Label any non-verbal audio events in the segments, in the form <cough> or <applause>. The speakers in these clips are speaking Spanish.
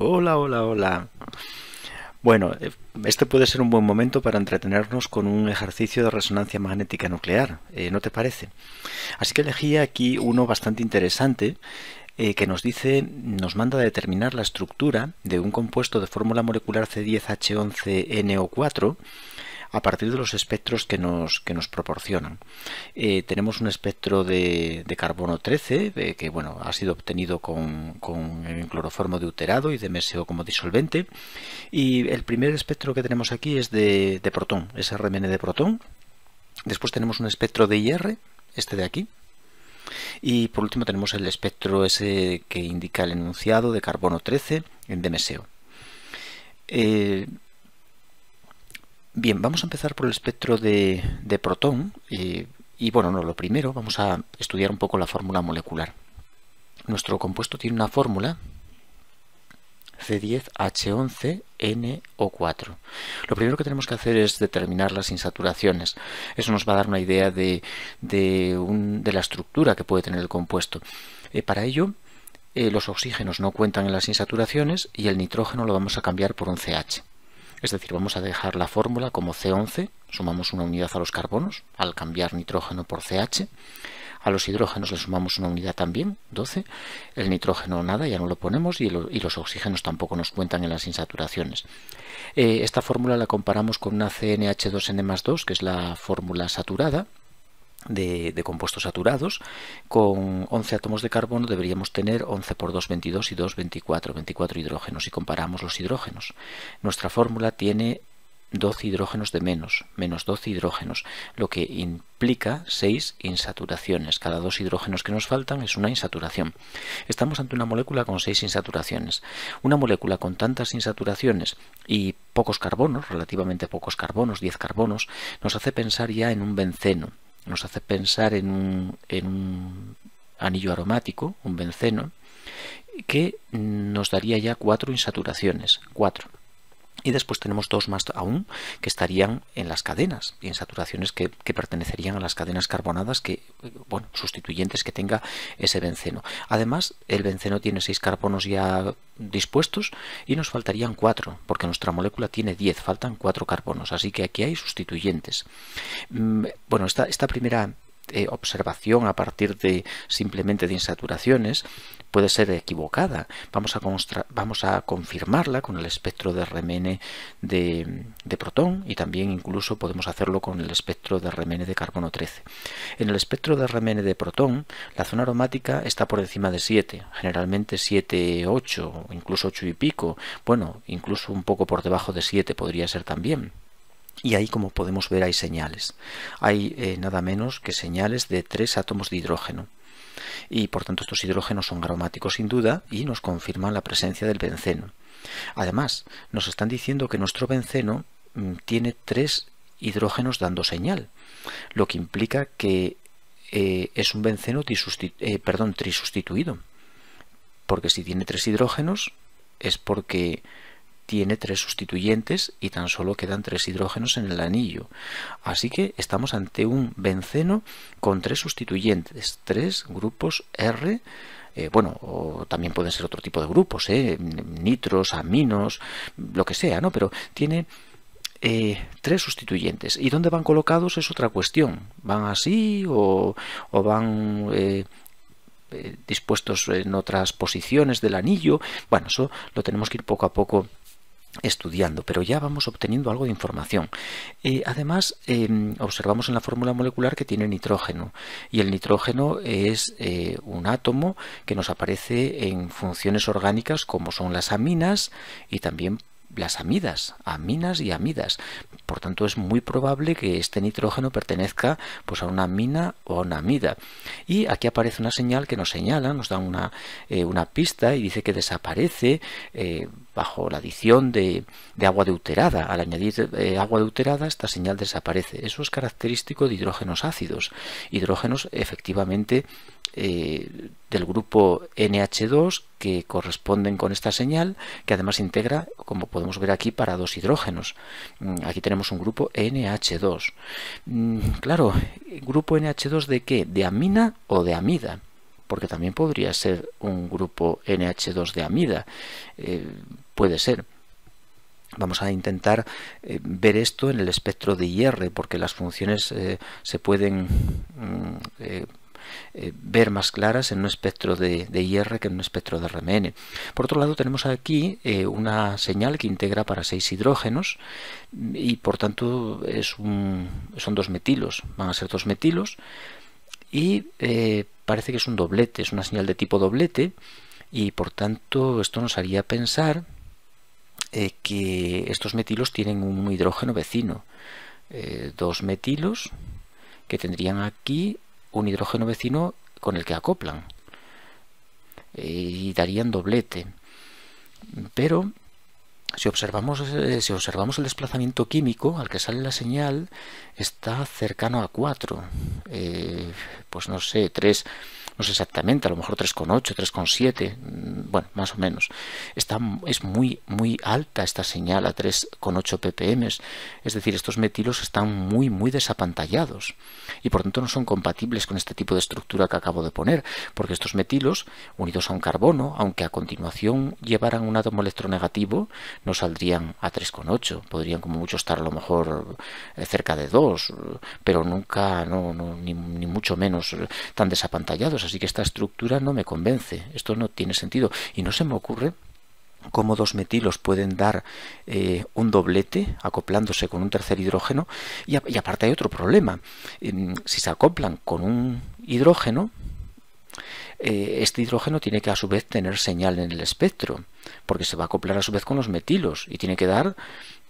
Hola, hola, hola. Bueno, eh, este puede ser un buen momento para entretenernos con un ejercicio de resonancia magnética nuclear, eh, ¿no te parece? Así que elegí aquí uno bastante interesante eh, que nos dice, nos manda a determinar la estructura de un compuesto de fórmula molecular C10H11NO4 a partir de los espectros que nos, que nos proporcionan. Eh, tenemos un espectro de, carbono 13, que bueno, ha sido obtenido con, con cloroformo deuterado y de meseo como disolvente. Y el primer espectro que tenemos aquí es de, de protón, es RMN de protón. Después tenemos un espectro de IR, este de aquí, y por último tenemos el espectro ese que indica el enunciado de carbono 13 en DMSO. Eh, Bien, vamos a empezar por el espectro de, protón. y bueno, no, lo primero vamos a estudiar un poco la fórmula molecular. Nuestro compuesto tiene una fórmula C10H11NO4. Lo primero que tenemos que hacer es determinar las insaturaciones. Eso nos va a dar una idea de, la estructura que puede tener el compuesto. Eh, para ello, eh, los oxígenos no cuentan en las insaturaciones y el nitrógeno lo vamos a cambiar por un CH. Es decir, vamos a dejar la fórmula como C11, sumamos una unidad a los carbonos al cambiar nitrógeno por CH, a los hidrógenos le sumamos una unidad también, 12, el nitrógeno nada, ya no lo ponemos, y, los oxígenos tampoco nos cuentan en las insaturaciones. Eh, esta fórmula la comparamos con una CNH2N2, que es la fórmula saturada, de, compuestos saturados. Con 11 átomos de carbono deberíamos tener 11 por 2, 22 y 2, 24, hidrógenos y comparamos los hidrógenos. Nuestra fórmula tiene 12 hidrógenos de menos, menos 12 hidrógenos, lo que implica 6 insaturaciones. Cada dos hidrógenos que nos faltan es una insaturación. Estamos ante una molécula con 6 insaturaciones. Una molécula con tantas insaturaciones y pocos carbonos, relativamente pocos carbonos, 10 carbonos, nos hace pensar ya en un benceno, nos hace pensar en un, en un anillo aromático, un benceno, que nos daría ya cuatro insaturaciones, cuatro y después tenemos dos más aún que estarían en las cadenas y en saturaciones que, pertenecerían a las cadenas carbonadas que bueno sustituyentes que tenga ese benceno además el benceno tiene seis carbonos ya dispuestos y nos faltarían cuatro porque nuestra molécula tiene 10 faltan cuatro carbonos así que aquí hay sustituyentes mm, bueno esta, esta primera eh, observación a partir de simplemente de insaturaciones puede ser equivocada. Vamos a, vamos a confirmarla con el espectro de remene de, protón y también incluso podemos hacerlo con el espectro de remene de carbono 13. En el espectro de remene de protón, la zona aromática está por encima de 7, generalmente 7, 8, incluso 8 y pico, bueno, incluso un poco por debajo de 7 podría ser también. Y ahí, como podemos ver, hay señales. Hay eh, nada menos que señales de tres átomos de hidrógeno. Y por tanto, estos hidrógenos son aromáticos sin duda y nos confirman la presencia del benceno. Además, nos están diciendo que nuestro benceno mm, tiene tres hidrógenos dando señal, lo que implica que eh, es un benceno eh, perdón, trisustituido. Porque si tiene tres hidrógenos es porque tiene tres sustituyentes y tan solo quedan tres hidrógenos en el anillo. Así que estamos ante un benceno con tres sustituyentes, tres grupos R, eh, bueno, también pueden ser otro tipo de grupos, eh, nitros, aminos, lo que sea, ¿no? Pero tiene eh, tres sustituyentes. ¿Y dónde van colocados es otra cuestión? ¿Van así o, van dispuestos en otras posiciones del anillo? Bueno, eso lo tenemos que ir poco a poco estudiando, pero ya vamos obteniendo algo de información. Eh, además, em, observamos en la fórmula molecular que tiene nitrógeno y el nitrógeno es eh, un átomo que nos aparece en funciones orgánicas como son las aminas y también las amidas, aminas y amidas. Por tanto, es muy probable que este nitrógeno pertenezca pues, a una amina o a una amida. Y aquí aparece una señal que nos señala, nos da una, eh, una pista y dice que desaparece eh, bajo la adición de, de, agua deuterada. Al añadir eh, agua deuterada, esta señal desaparece. Eso es característico de hidrógenos ácidos. Hidrógenos efectivamente eh, del grupo NH2 que corresponden con esta señal, que además integra, como podemos ver aquí, para dos hidrógenos. Mm, aquí tenemos un grupo NH2. Mm, claro, ¿grupo NH2 de qué? ¿De amina o de amida? Porque también podría ser un grupo NH2 de amida. Eh, puede ser. Vamos a intentar eh, ver esto en el espectro de IR, porque las funciones se pueden mm, eh, ver más claras en un espectro de, IR que en un espectro de RMN. Por otro lado, tenemos aquí eh, una señal que integra para seis hidrógenos y por tanto son dos metilos, van a ser dos metilos y eh, parece que es un doblete, es una señal de tipo doblete y por tanto esto nos haría pensar que estos metilos tienen un hidrógeno vecino. dos metilos que tendrían aquí un hidrógeno vecino con el que acoplan y darían doblete. Pero si observamos, eh, si observamos el desplazamiento químico al que sale la señal, está cercano a 4. Eh, pues no sé, 3 no sé exactamente, a lo mejor 3,8, 3,7, mm, bueno, más o menos. Está, es muy, muy alta esta señal a 3,8 ppm, es decir, estos metilos están muy, muy desapantallados y por tanto no son compatibles con este tipo de estructura que acabo de poner, porque estos metilos, unidos a un carbono, aunque a continuación llevaran un átomo electronegativo, no saldrían a 3,8, podrían como mucho estar a lo mejor eh, cerca de 2, pero nunca, no, no ni, ni mucho menos eh, tan desapantallados así que esta estructura no me convence, esto no tiene sentido y no se me ocurre cómo dos metilos pueden dar eh, un doblete acoplándose con un tercer hidrógeno. Y, aparte hay otro problema. si se acoplan con un hidrógeno, eh, este hidrógeno tiene que a su vez tener señal en el espectro, porque se va a acoplar a su vez con los metilos y tiene que dar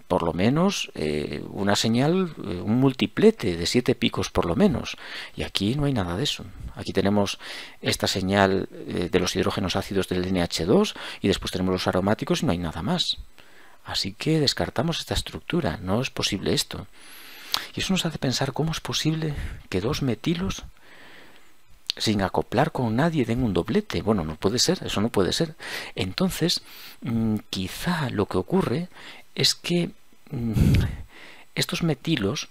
por lo menos eh, una señal, eh, un multiplete de siete picos por lo menos. Y aquí no hay nada de eso. Aquí tenemos esta señal eh, de los hidrógenos ácidos del NH2 y después tenemos los aromáticos y no hay nada más. Así que descartamos esta estructura, no es posible esto. Y eso nos hace pensar cómo es posible que dos metilos sin acoplar con nadie den un doblete. Bueno, no puede ser, eso no puede ser. Entonces, mm, quizá lo que ocurre es que mm, estos metilos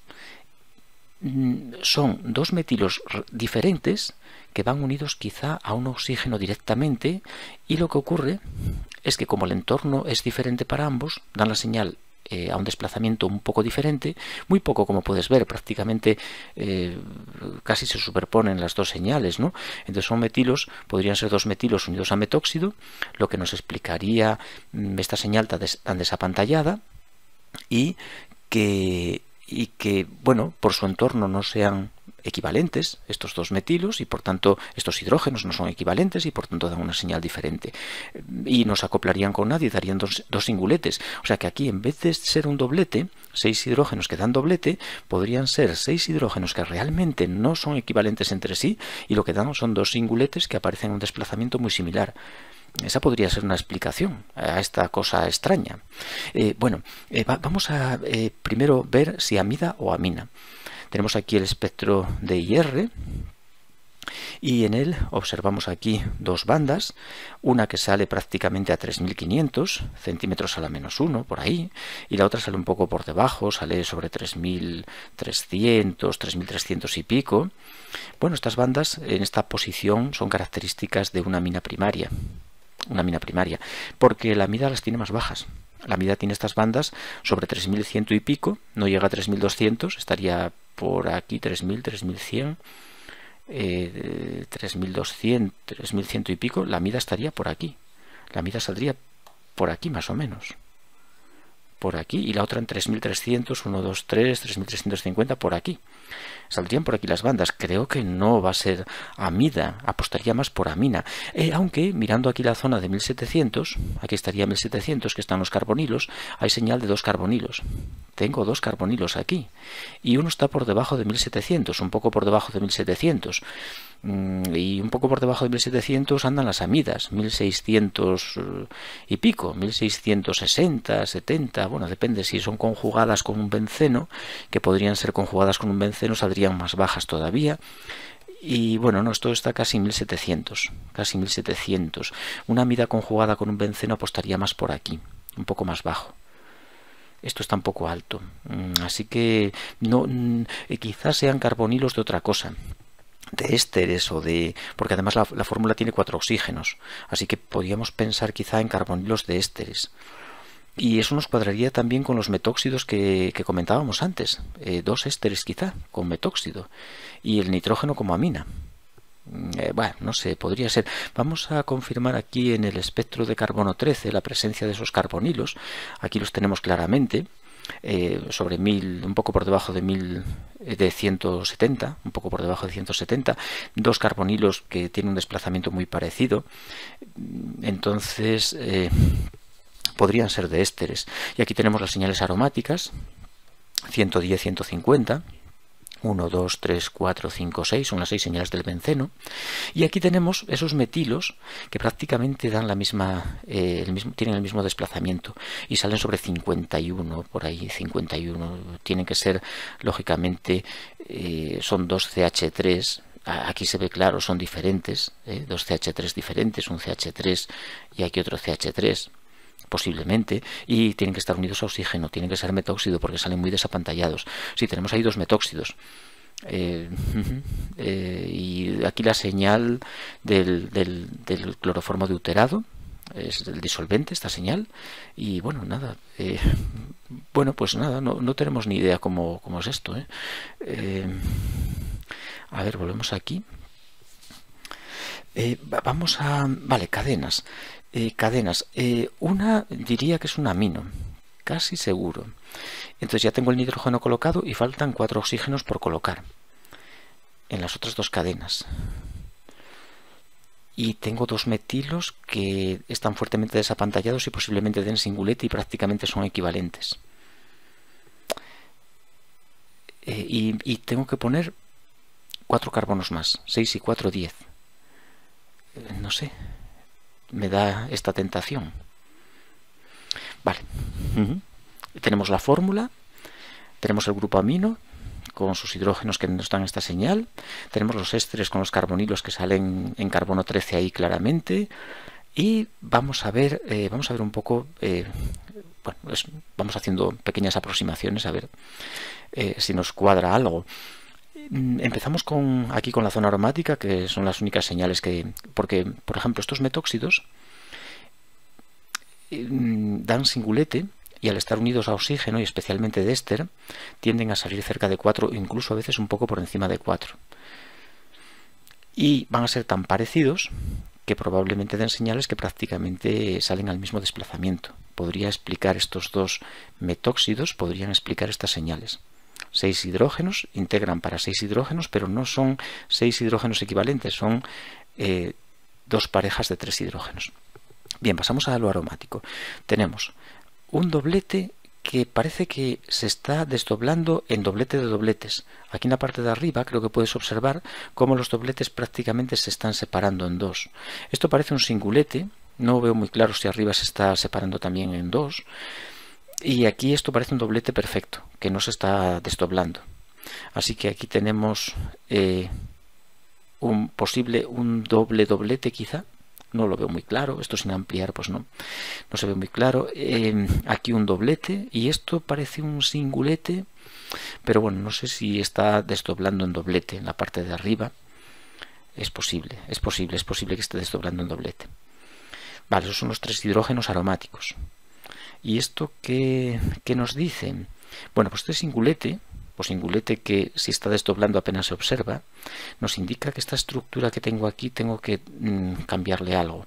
mm, son dos metilos diferentes que van unidos quizá a un oxígeno directamente y lo que ocurre es que como el entorno es diferente para ambos, dan la señal eh, a un desplazamiento un poco diferente, muy poco como puedes ver, prácticamente eh, casi se superponen las dos señales, ¿no? Entonces son metilos, podrían ser dos metilos unidos a metóxido, lo que nos explicaría mm, esta señal tan, desapantallada y que, y que, bueno, por su entorno no sean equivalentes, estos dos metilos, y por tanto estos hidrógenos no son equivalentes y por tanto dan una señal diferente. Y no se acoplarían con nadie, darían dos, singuletes. O sea que aquí en vez de ser un doblete, seis hidrógenos que dan doblete, podrían ser seis hidrógenos que realmente no son equivalentes entre sí y lo que dan son dos singuletes que aparecen en un desplazamiento muy similar. Esa podría ser una explicación a esta cosa extraña. Eh, bueno, eh, vamos a eh, primero ver si amida o amina. Tenemos aquí el espectro de IR y en él observamos aquí dos bandas, una que sale prácticamente a 3.500 centímetros a la menos 1, por ahí, y la otra sale un poco por debajo, sale sobre 3.300, 3.300 y pico. Bueno, estas bandas en esta posición son características de una mina primaria, una mina primaria, porque la mida las tiene más bajas. La mida tiene estas bandas sobre 3.100 y pico, no llega a 3.200, estaría por aquí 3.000, 3.100, 3.200, 3.100 y pico, la mida estaría por aquí. La mida saldría por aquí más o menos por aquí y la otra en 3300, 3, 3350 por aquí. Saldrían por aquí las bandas. Creo que no va a ser Amida, apostaría más por Amina. Eh, aunque mirando aquí la zona de 1700, aquí estaría 1700 que están los carbonilos, hay señal de dos carbonilos. Tengo dos carbonilos aquí y uno está por debajo de 1700, un poco por debajo de 1700. Mm, y un poco por debajo de 1700 andan las amidas, 1600 eh, y pico, 1660, 70, bueno, depende si son conjugadas con un benceno, que podrían ser conjugadas con un benceno, saldrían más bajas todavía. Y bueno, no, esto está casi 1700, casi 1700. Una amida conjugada con un benceno apostaría más por aquí, un poco más bajo esto está un poco alto. Mm, así que no, mm, eh, quizás sean carbonilos de otra cosa de ésteres o de... porque además la, fórmula tiene cuatro oxígenos, así que podríamos pensar quizá en carbonilos de ésteres. Y eso nos cuadraría también con los metóxidos que, comentábamos antes, eh, dos ésteres quizá, con metóxido, y el nitrógeno como amina. Mm, eh, bueno, no sé, podría ser. Vamos a confirmar aquí en el espectro de carbono 13 la presencia de esos carbonilos. Aquí los tenemos claramente. Eh, sobre mil, un poco por debajo de eh, de 170, un poco por debajo de 170, dos carbonilos que tienen un desplazamiento muy parecido, entonces eh, podrían ser de ésteres. Y aquí tenemos las señales aromáticas, 110, 150, 1, 2, 3, 4, 5, 6, son las seis señales del benceno. Y aquí tenemos esos metilos que prácticamente dan la misma, eh, el mismo, tienen el mismo desplazamiento y salen sobre 51, por ahí 51. Tienen que ser, lógicamente, eh, son 2 CH3, aquí se ve claro, son diferentes, ¿eh? dos CH3 diferentes, un CH3 y aquí otro CH3 posiblemente, y tienen que estar unidos a oxígeno, tienen que ser metóxido porque salen muy desapantallados. Si sí, tenemos ahí dos metóxidos. Eh, <laughs> eh, y aquí la señal del, del, del cloroformo deuterado es el disolvente esta señal y bueno nada eh, <laughs> bueno pues nada no, tenemos ni idea cómo, cómo es esto a ver volvemos aquí vamos a vale cadenas eh, cadenas. Eh, una diría que es un amino, casi seguro. Entonces ya tengo el nitrógeno colocado y faltan cuatro oxígenos por colocar en las otras dos cadenas. Y tengo dos metilos que están fuertemente desapantallados y posiblemente den singulete y prácticamente son equivalentes. Eh, y, y, tengo que poner cuatro carbonos más, 6 y 4, 10. no sé, me da esta tentación. Vale. Tenemos la fórmula, tenemos el grupo amino con sus hidrógenos que nos dan esta señal, tenemos los ésteres con los carbonilos que salen en carbono 13 ahí claramente y vamos a ver, eh, vamos a ver un poco, eh, bueno, vamos haciendo pequeñas aproximaciones a ver eh, si nos cuadra algo. Mm, empezamos con aquí con la zona aromática, que son las únicas señales que. Porque, por ejemplo, estos metóxidos eh, mm, dan singulete y al estar unidos a oxígeno y especialmente de éster, tienden a salir cerca de 4, incluso a veces un poco por encima de 4. Y van a ser tan parecidos que probablemente den señales que prácticamente salen al mismo desplazamiento. Podría explicar estos dos metóxidos, podrían explicar estas señales seis hidrógenos, integran para seis hidrógenos, pero no son seis hidrógenos equivalentes, son eh, dos parejas de tres hidrógenos. Bien, pasamos a lo aromático. Tenemos un doblete que parece que se está desdoblando en doblete de dobletes. Aquí en la parte de arriba creo que puedes observar cómo los dobletes prácticamente se están separando en dos. Esto parece un singulete, no veo muy claro si arriba se está separando también en dos. Y aquí esto parece un doblete perfecto, que no se está desdoblando. Así que aquí tenemos eh, un posible un doble doblete quizá. No lo veo muy claro, esto sin ampliar pues no, no se ve muy claro. Em, aquí un doblete y esto parece un singulete, pero bueno, no sé si está desdoblando en doblete en la parte de arriba. Es posible, es posible, es posible que esté desdoblando en doblete. Vale, esos son los tres hidrógenos aromáticos. ¿Y esto qué, nos dice? Bueno, pues este singulete, o pues singulete que si está desdoblando apenas se observa, nos indica que esta estructura que tengo aquí tengo que mm, cambiarle algo.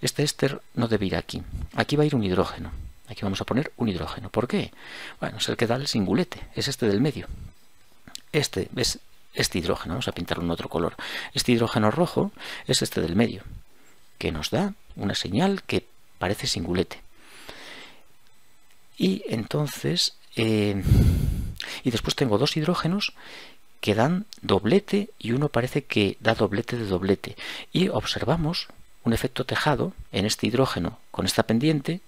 Este éster no debe ir aquí. Aquí va a ir un hidrógeno. Aquí vamos a poner un hidrógeno. ¿Por qué? Bueno, es el que da el singulete. Es este del medio. Este es este hidrógeno. Vamos a pintarlo en otro color. Este hidrógeno rojo es este del medio, que nos da una señal que parece singulete. Y entonces, em, y después tengo dos hidrógenos que dan doblete y uno parece que da doblete de doblete. Y observamos un efecto tejado en este hidrógeno con esta pendiente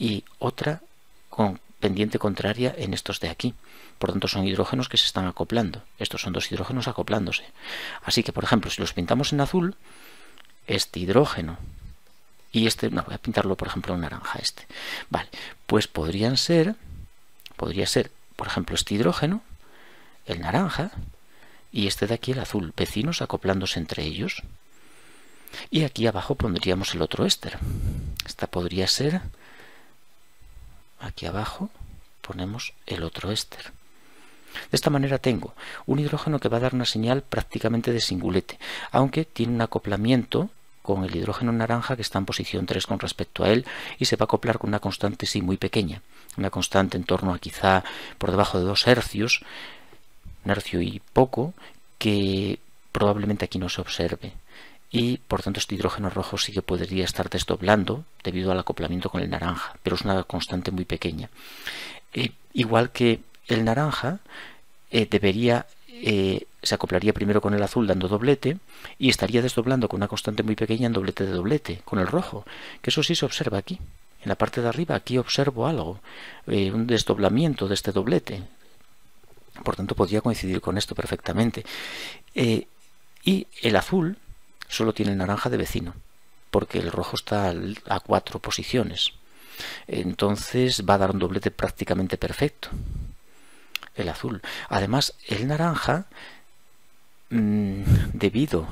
y otra con pendiente contraria en estos de aquí. Por tanto, son hidrógenos que se están acoplando. Estos son dos hidrógenos acoplándose. Así que, por ejemplo, si los pintamos en azul, este hidrógeno y este, no, voy a pintarlo por ejemplo en naranja este. Vale, pues podrían ser, podría ser, por ejemplo, este hidrógeno, el naranja, y este de aquí el azul, vecinos acoplándose entre ellos. Y aquí abajo pondríamos el otro éster. Esta podría ser, aquí abajo ponemos el otro éster. De esta manera tengo un hidrógeno que va a dar una señal prácticamente de singulete, aunque tiene un acoplamiento con el hidrógeno naranja que está en posición 3 con respecto a él y se va a acoplar con una constante sí muy pequeña, una constante en torno a quizá por debajo de 2 hercios, un hercio y poco, que probablemente aquí no se observe. Y por tanto este hidrógeno rojo sí que podría estar desdoblando debido al acoplamiento con el naranja, pero es una constante muy pequeña. Eh, igual que el naranja eh, debería eh, se acoplaría primero con el azul dando doblete y estaría desdoblando con una constante muy pequeña en doblete de doblete, con el rojo, que eso sí se observa aquí. En la parte de arriba aquí observo algo, eh, un desdoblamiento de este doblete. Por tanto, podría coincidir con esto perfectamente. Eh, y el azul solo tiene el naranja de vecino, porque el rojo está a cuatro posiciones. Entonces va a dar un doblete prácticamente perfecto el azul. Además, el naranja, mm, debido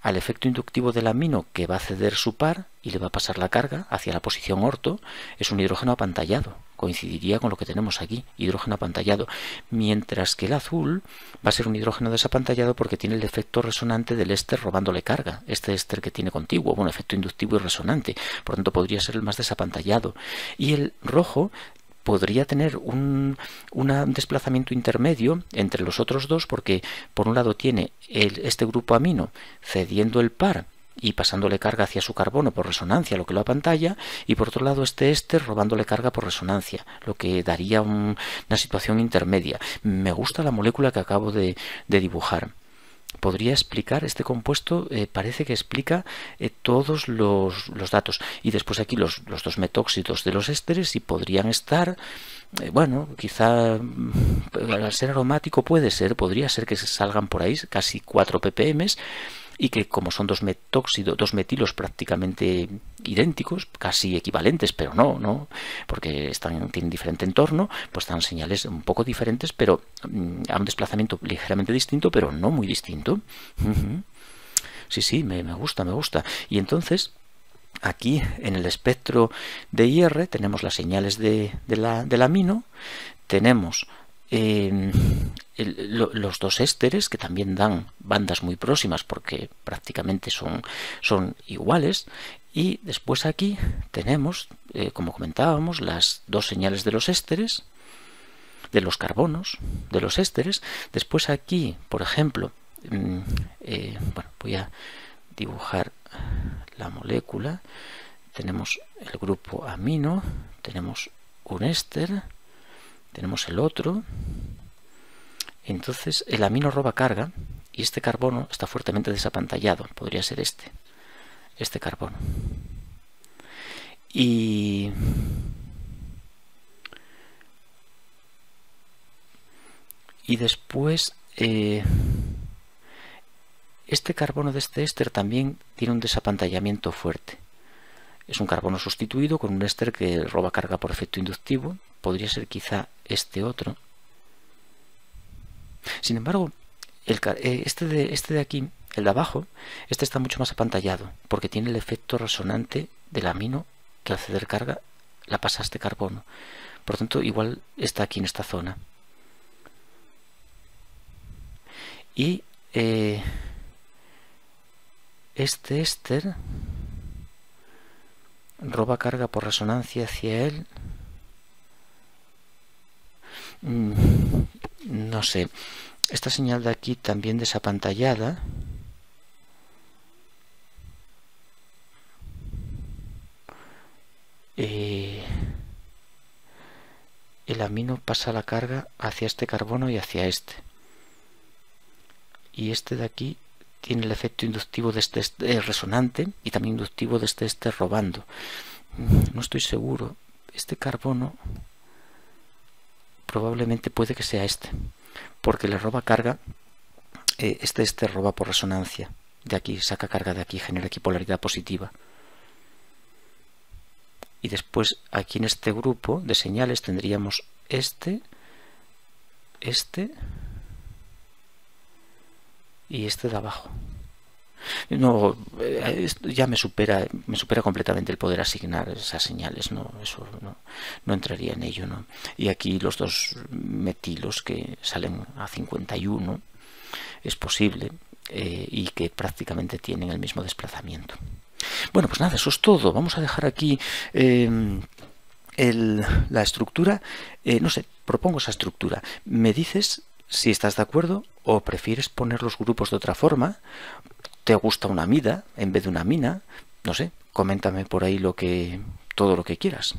al efecto inductivo del amino que va a ceder su par y le va a pasar la carga hacia la posición orto, es un hidrógeno apantallado. Coincidiría con lo que tenemos aquí, hidrógeno apantallado. Mientras que el azul va a ser un hidrógeno desapantallado porque tiene el efecto resonante del éster robándole carga. Este éster que tiene contiguo, un efecto inductivo y resonante. Por tanto, podría ser el más desapantallado. Y el rojo podría tener un, desplazamiento intermedio entre los otros dos porque por un lado tiene este grupo amino cediendo el par y pasándole carga hacia su carbono por resonancia, lo que lo apantalla, y por otro lado este este robándole carga por resonancia, lo que daría una situación intermedia. Me gusta la molécula que acabo de dibujar podría explicar, este compuesto eh, parece que explica eh, todos los, datos. Y después aquí los, dos metóxidos de los ésteres y podrían estar, eh, bueno, quizá mm, al ser aromático puede ser, podría ser que se salgan por ahí casi 4 ppm y que como son dos metóxidos, dos metilos prácticamente idénticos, casi equivalentes, pero no, no, porque están, tienen diferente entorno, pues dan señales un poco diferentes, pero mm, a un desplazamiento ligeramente distinto, pero no muy distinto. Sí, sí, me, gusta, me gusta. Y entonces, aquí en el espectro de IR tenemos las señales de, de la, del amino, tenemos em, los dos ésteres que también dan bandas muy próximas porque prácticamente son, son iguales y después aquí tenemos, eh, como comentábamos, las dos señales de los ésteres, de los carbonos, de los ésteres. Después aquí, por ejemplo, mm, eh, bueno, voy a dibujar la molécula. Tenemos el grupo amino, tenemos un éster, tenemos el otro. Entonces el amino roba carga y este carbono está fuertemente desapantallado, podría ser este este carbono Y y después eh, este carbono de este éster también tiene un desapantallamiento fuerte. Es un carbono sustituido con un éster que roba carga por efecto inductivo. Podría ser quizá este otro. Sin embargo, eh, este, de, este de aquí el de abajo, este está mucho más apantallado porque tiene el efecto resonante del amino que al ceder carga la pasa este carbono. Por lo tanto, igual está aquí en esta zona. Y eh, este éster roba carga por resonancia hacia él. Mm, no sé. Esta señal de aquí también desapantallada. Eh, el amino pasa la carga hacia este carbono y hacia este. Y este de aquí tiene el efecto inductivo de este, este eh, resonante y también inductivo de este, este robando. No estoy seguro. Este carbono probablemente puede que sea este, porque le roba carga. Eh, este este roba por resonancia. De aquí saca carga de aquí, genera aquí polaridad positiva y después aquí en este grupo de señales tendríamos este, este y este de abajo. No, eh, ya me supera, me supera completamente el poder asignar esas señales, no, eso no, entraría en ello, ¿no? Y aquí los dos metilos que salen a 51 es posible eh, y que prácticamente tienen el mismo desplazamiento. Bueno, pues nada, eso es todo. Vamos a dejar aquí em, el, la estructura. Eh, no sé, propongo esa estructura. Me dices si estás de acuerdo o prefieres poner los grupos de otra forma. ¿Te gusta una mida en vez de una mina? No sé, coméntame por ahí lo que todo lo que quieras.